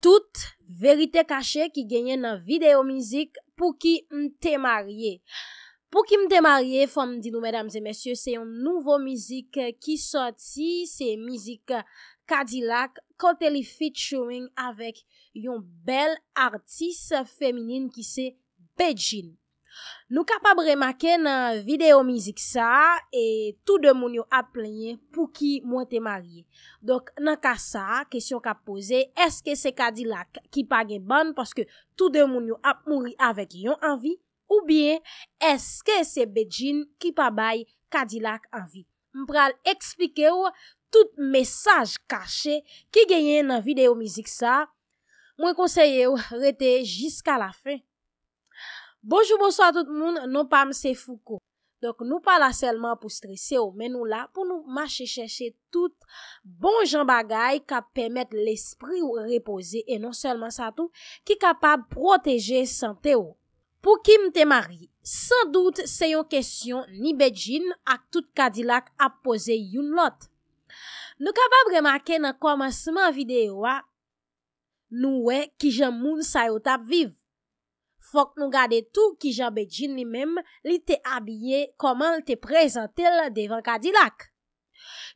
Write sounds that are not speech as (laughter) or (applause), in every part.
Tout verite kache ki genye nan videyo mizik pou ki mte marye. Pou ki mte marye, fom di nou mèdames et mèsyè, se yon nouvo mizik ki soti, se yon mizik kadilak kote li featuring avèk yon bel artis feminin ki se Beijing. Nou ka pa bre maken nan videyo mizik sa e tout de moun yo ap plenye pou ki mwen te marye. Donk nan ka sa, kesyon ka pose, eske se kadilak ki pa gen ban paske tout de moun yo ap mouri avek yon anvi? Ou bien, eske se bedjin ki pa bay kadilak anvi? Mpral eksplike ou, tout mesaj kache ki genyen nan videyo mizik sa, mwen konseye ou rete jiska la fin. Bojou bojou a tout moun, nou pa mse foukou. Dok nou pa la selman pou strese ou oh, men nou la pou nou mache chèche tout bon jan bagay ka pèmèt l'esprit ou repose e non selman sa tou ki kapab proteje sante ou. Oh. Pou kim te mari, san dout se yo kesyon ni bedjin ak tout kadilak ap pose yon lot. Nou kapab remake nan komanseman videyo a nou we ki jan moun sayot ap vive. Fok nou gade tou ki jabe djin li mem li te abye koman li te prezante la devan kadilak.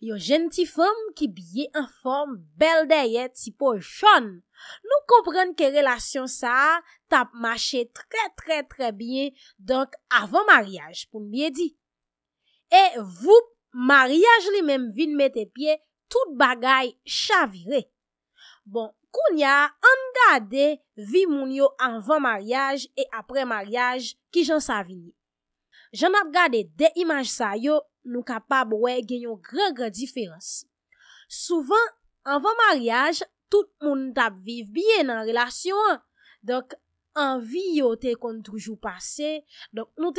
Yo jenti fom ki biye inform bel dayet si po e chon. Nou kompren ke relasyon sa tap mache tre tre tre biye donk avon maryaj pou nbiye di. E voup maryaj li mem vin mette pie tout bagay chavire. Bon. Koun ya, an gade vi moun yo anvan maryaj e apre maryaj ki jan sa vini. Jan ap gade de imaj sa yo, nou kapab we genyon gre gre diferans. Souvan, anvan maryaj, tout moun tap viv bien an relasyon. Dok, anvi yo te kon toujou pase. Dok, nou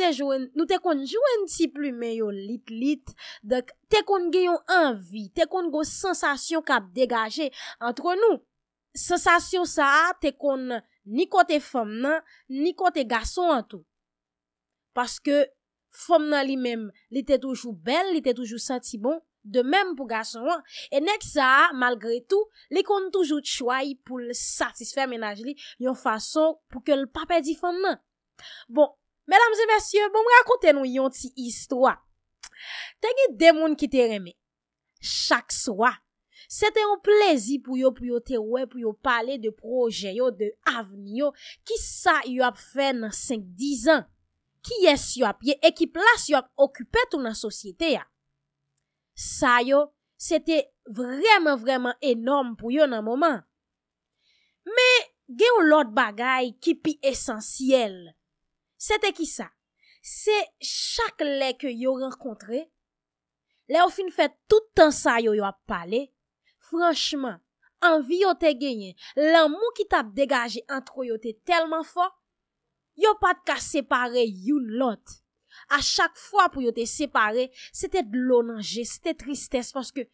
te kon jwen si plume yo lit lit. Dok, te kon genyon anvi, te kon go sensasyon kap degaje antre nou. Sensasyon sa te kon ni kote fom nan, ni kote gason an tou. Paske fom nan li men, li te toujou bel, li te toujou sati bon, de men pou gason an. E nek sa, malgre tou, li kon toujou tchouay pou l satisfer menaj li yon fason pou ke l pape di fom nan. Bon, menamze, mensyon, bon mrakote nou yon ti histwa. Tengi demoun ki te reme, chak swa. Sete yon plezi pou yon pou yon terwe pou yon pale de proje yon, de avni yon, ki sa yon ap fè nan 5-10 an. Ki yes yon ap ye e ki plas yon ak okupè tou nan sosyete ya. Sa yon, sete vremen vremen enonm pou yon nan moman. Me, gen yon lot bagay ki pi esensyel. Sete ki sa? Se chak le ke yon renkontre, le ou fin fè toutan sa yon yon ap pale, Franschman, anvi yo te genye, lan mou ki tap degaje antro yo te telman fok, yo pat ka separe yon lot. A chak fwa pou yo te separe, sete dlonanje, sete tristese, foske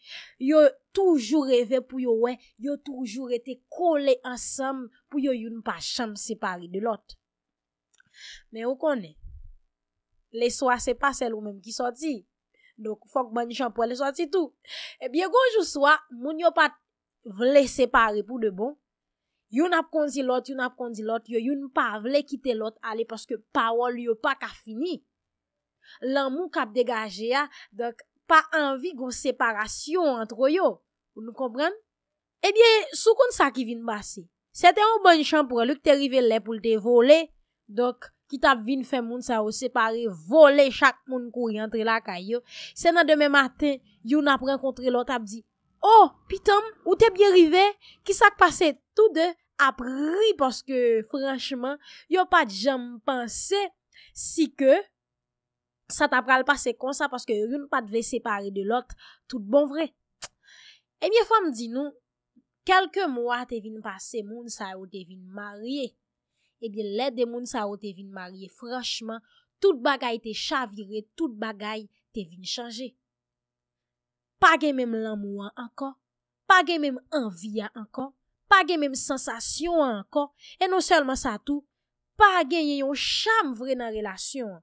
yo toujou reve pou yo we, yo toujou rete kole ansam pou yo yon pa chan separe de lot. Men ou konen, leswa sepase lounen ki soti. Donk, fok banj chan pou alè sou ati tou. Ebyen, eh gounj ou sou a, moun yo pat vle separe pou de bon. Yon ap konzi lot, yon ap konzi lot, yo yon pa vle kite lot ale paske pawol yo pa ka fini. Lan moun kap degaje a, ah, donk, pa anvi goun separasyon antro yo. Ou nou kombran? Ebyen, sou kon sa ki vin basi. Se te yon banj chan pou alè kte rive lè pou lte vole, donk, ki tap vin fe moun sa ou separe, vole chak moun kouri entre la kayo, senan deme maten, yon ap renkontre lot ap di, oh, pitam, ou te bi rive, ki sak pase tout de ap ri, poske franchman, yon pat jam panse, si ke, sa tap pral pase konsa, poske yon pat ve separe de lot, tout bon vre. E miye fwa m di nou, kelke mwa te vin pase moun sa ou te vin marye, Ebyen, lè demoun sa ou te vin marye. Franchman, tout bagay te chavire, tout bagay te vin chanje. Pagè mèm l'amou an ankon, pagè mèm anvi an ankon, pagè mèm sensasyon an ankon, e nou selman sa tou, pagè yon cham vre nan relasyon.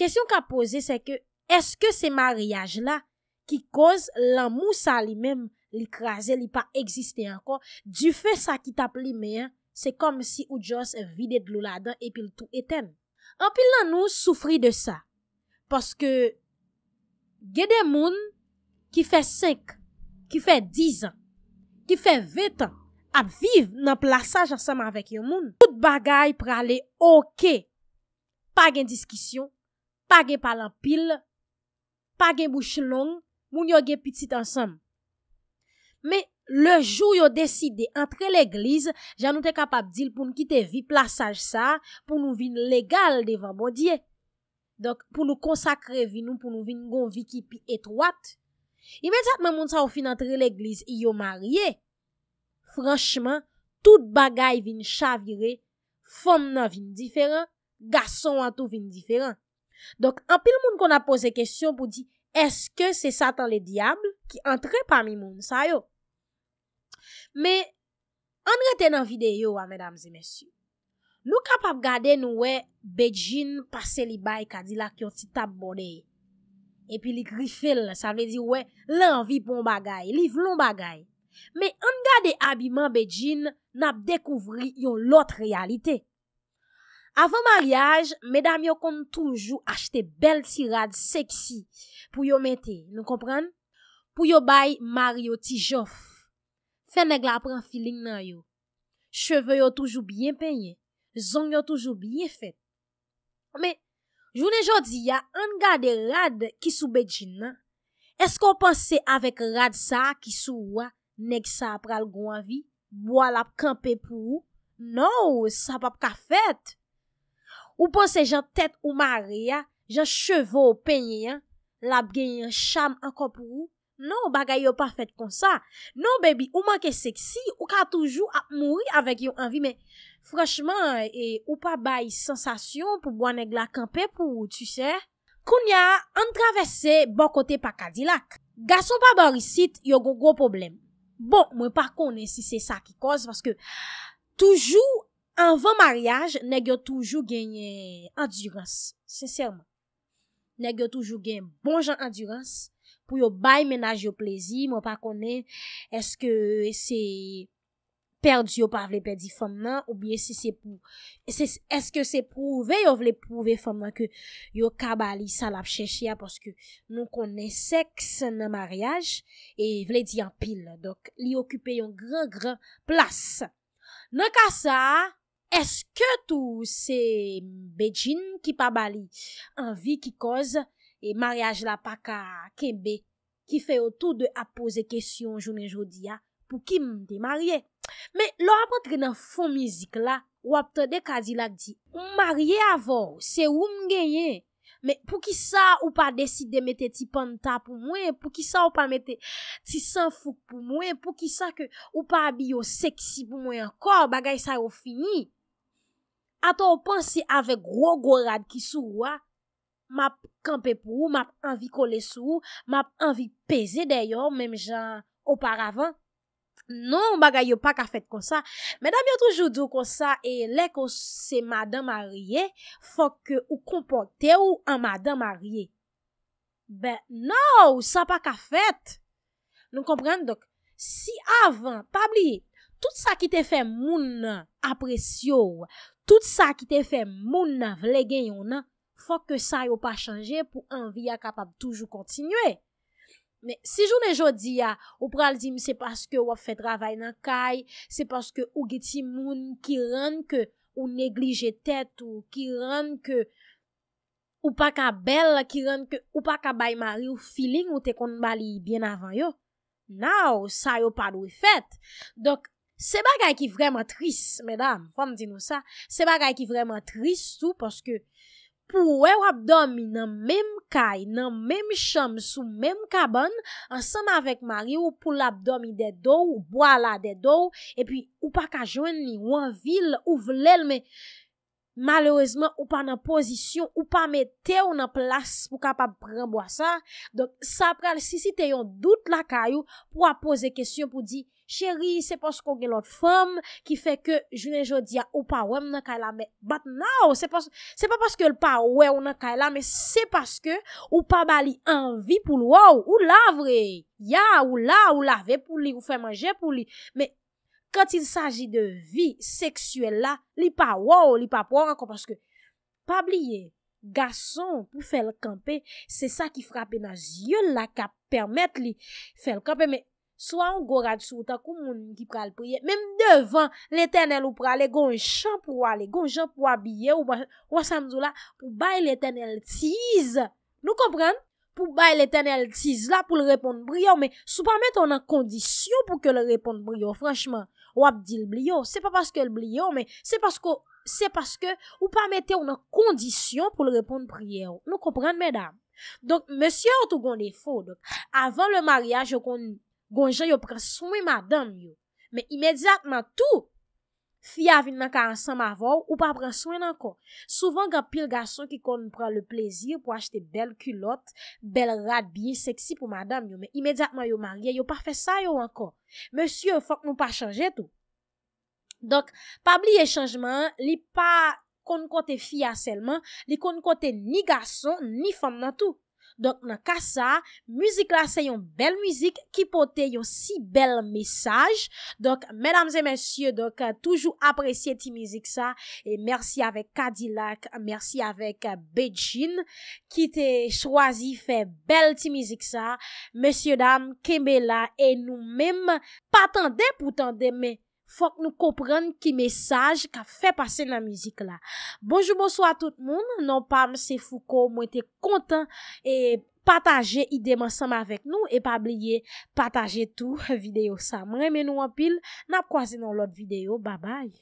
Kesyon ka pose se ke, eske se mariage la, ki koz l'amou sa li mèm, li krasè, li pa egziste ankon, du fe sa ki tap li mè an, Se kom si ou Jos vide dlo la dan epil tou eten. Anpil nan nou soufri de sa. Paske gede moun ki fe 5, ki fe 10 an, ki fe 20 an ap viv nan plasaj ansam anvek yo moun. Tout bagay pre ale oke. Pa gen diskisyon, pa gen palan pil, pa gen mouche long, moun yo gen pitit ansam. Me. Le jou yo deside entre l'eglize, jan nou te kapab dil pou nou kite vi plasaj sa pou nou vin legal devan bodye. Dok pou nou konsakre vi nou pou nou vin gon vi ki pi etroat. Imediat men moun sa ou fin entre l'eglize i yo marye, franchman, tout bagay vin chavire, fom nan vin diferan, gason an tou vin diferan. Dok an pil moun kon a pose kesyon pou di, eske se satan le diable ki entre pa mi moun sa yo? Me, an reten an videyo wa, medam zi mesyu, lou kap ap gade nou we, bejjin pase li bay kadila ki yon ti tab bodeye. Epi li grifel, sa ve di we, lan vi pou mba gaye, li vlon mba gaye. Me, an gade abiman bejjin, nap dekouvri yon lot realite. Avan maryaj, medam yo kon toujou achete bel tirad seksi pou yo mete, nou kompren? Pou yo bay Mario Tijoff. Fè neg la pran filin nan yo. Cheve yo toujou byen penye. Zon yo toujou byen fet. Mè, jounen jodi ya, an gade rad ki sou bedjin nan. Eskou panse avèk rad sa ki sou wè? Neg sa pral goun avi? Boal ap kampe pou ou? Nou, sa pap ka fet. Ou panse jan tet ou mare ya? Jan cheve ou penye yan? Lab gen yon sham an kom pou ou? Non, bagay yo pa fèt kon sa. Non, bebi, ou manke seksi, ou ka toujou ap mouri avèk yo anvi. Men, frèchman, e, ou pa bay sensasyon pou bwa neg lak anpe pou, tu sè. Koun ya, an travesse bon kote pa kadilak. Gason pa barisit, yo go go problem. Bon, mwen pa konen si se sa ki koz, parce que toujou, an van mariage, neg yo toujou genye endurance, sèsyèrman. Neg yo toujou gen bon jan endurance, pou yo bay menaj yo plezi, mwen pa konen, eske se perdi yo pa vle pedi fom nan, ou bie se se pou, eske se pou ve yo vle pou ve fom nan, ke yo ka bali salap chè chè ya, porske nou konen seks nan maryaj, e vle di an pil, dok li okupe yon gran gran plas. Nè ka sa, eske tou se bejine ki pa bali, an vi ki koz, E maryaj la pa ka kembe ki fe yo tou de ap pose kesyon jounen jodi ya pou ki m de marye. Me lo apotre nan fon mizik la, wap te de kazi la ki di, m marye avon, se wou m genye. Me pou ki sa ou pa deside mette ti panta pou mwen, pou ki sa ou pa mette ti sanfouk pou mwen, pou ki sa ou pa abiyo seksi pou mwen akor, bagay sa yo fini. Ato ou panse avek gro gorad ki sou wak. M ap kampe pou, m ap anvi kole sou, m ap anvi peze deyo, mem jan, oparavan. Non, bagay yo pa ka fet kon sa. Men dam yo toujou diyo kon sa, e le kon se madan marye, fok ou kompote ou an madan marye. Ben, nou, sa pa ka fet. Nou komprende, dok. Si avan, pabli, tout sa ki te fe moun apres yo, tout sa ki te fe moun vle gen yon nan, fòk ke sa yo pa chanje pou an vi a kapab toujou kontinwe. Men, si joun e jodi ya, ou pral di mi se paske wap fet ravay nan kay, se paske ou geti moun ki renke ou neglije tet ou ki renke ou pa ka bel ki renke ou pa ka baymari ou filin ou te kon bali bien avan yo, nou, sa yo pa nou e fet. Dok, se bagay ki vreman tris, medam, fòm di nou sa, se bagay ki vreman tris sou, paske pou wèw abdomi nan mèm kay, nan mèm chom sou mèm kaban, ansanm avèk mari ou pou l'abdomi de dou, ou bwa la de dou, epi ou pa ka jwen ni, ou an vil, ou vlel me... Malwezman, ou pa nan pozisyon, ou pa mette ou nan plas pou kapap pranbo a sa. Donk, sa pral, si si te yon dout la kayou, pou a pose kesyon pou di, cheri, se pas kon gen lot fom, ki fe ke jounen jodia ou pa wem nan kayla, me bat nou, se pas, se pas paske ou pa wem nan kayla, me se paske ou pa bali anvi pou lwa ou, ou la vre. Ya, ou la, ou la ve pou li, ou fe manje pou li, me yon. kwen ti saji de vi seksuel la, li pa waw, li pa waw, ankon, paske, pa bliye, gason, pou fel kampe, se sa ki frape na zye la, ka permete li fel kampe, me, swa an gora di sou, takou moun ki pral priye, mem devan, le tenel ou prale, goun chan pou wale, goun chan pou wabiyye, ou wasan mzou la, pou baye le tenel tiz, nou kompren, pou baye le tenel tiz la, pou le repon briyo, me, sou pamet, an an kondisyon pou ke le repon briyo, franchman, Ou ap di l'bliyo. Se pa paske l'bliyo. Se paske ou pa mette ou nan kondisyon pou l'reponde priyo. Nou komprende mèdame. Donk, mèsyè ou tou gande fò. Avan lè maryaj yo konjè yo pre souni mèdame yo. Mè imèdzatman tout. Fiya vin nan ka ansan ma vou ou pa pran swen nan kon. Souvan gen pil gason ki kon pran le plezir pou achete bel kulot, bel radbi, seksi pou madame yo. Men imediatman yo marye, yo pa fe sa yo ankon. Monsye, fok nou pa chanje tou. Donk, pa bliye chanjman, li pa kon kote fiya selman, li kon kote ni gason, ni fam nan tou. Donk nan ka sa, muzik la se yon bel muzik ki pote yon si bel mesaj. Donk, medamze, mesye, donk, toujou apresye ti muzik sa. E mersi avek Cadillac, mersi avek Beijing ki te chwazi fe bel ti muzik sa. Mesye dam, keme la, e nou mem patande pou tende me. Fok nou kopren ki mesaj ka fe pase nan mizik la. Bonjou mousou a tout moun. Non pavl se foukou. Mwen te kontan e pataje ide man saman vek nou. E pa bliye pataje tou (laughs) videyo sa. Mwen menou an pil. Nap kwaze nan lot videyo. Babay.